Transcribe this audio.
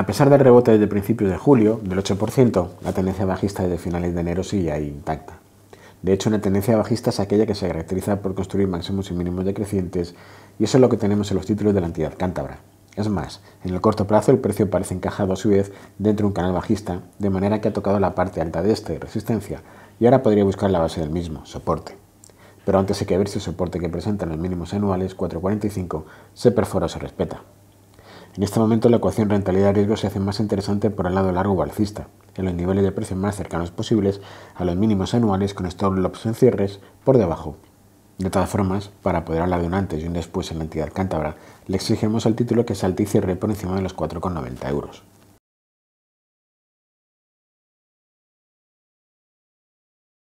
A pesar del rebote desde principios de julio, del 8%, la tendencia bajista desde finales de enero sigue ahí intacta. De hecho, una tendencia bajista es aquella que se caracteriza por construir máximos y mínimos decrecientes, y eso es lo que tenemos en los títulos de la entidad cántabra. Es más, en el corto plazo el precio parece encajado a su vez dentro de un canal bajista, de manera que ha tocado la parte alta de este, resistencia, y ahora podría buscar la base del mismo, soporte. Pero antes hay que ver si el soporte que presentan los mínimos anuales 4.45 se perfora o se respeta. En este momento la ecuación rentabilidad-riesgo se hace más interesante por el lado largo alcista, en los niveles de precio más cercanos posibles a los mínimos anuales con stop loss en cierres por debajo. De todas formas, para poder hablar de un antes y un después en la entidad cántabra, le exigimos al título que salte y cierre por encima de los 4,90 euros.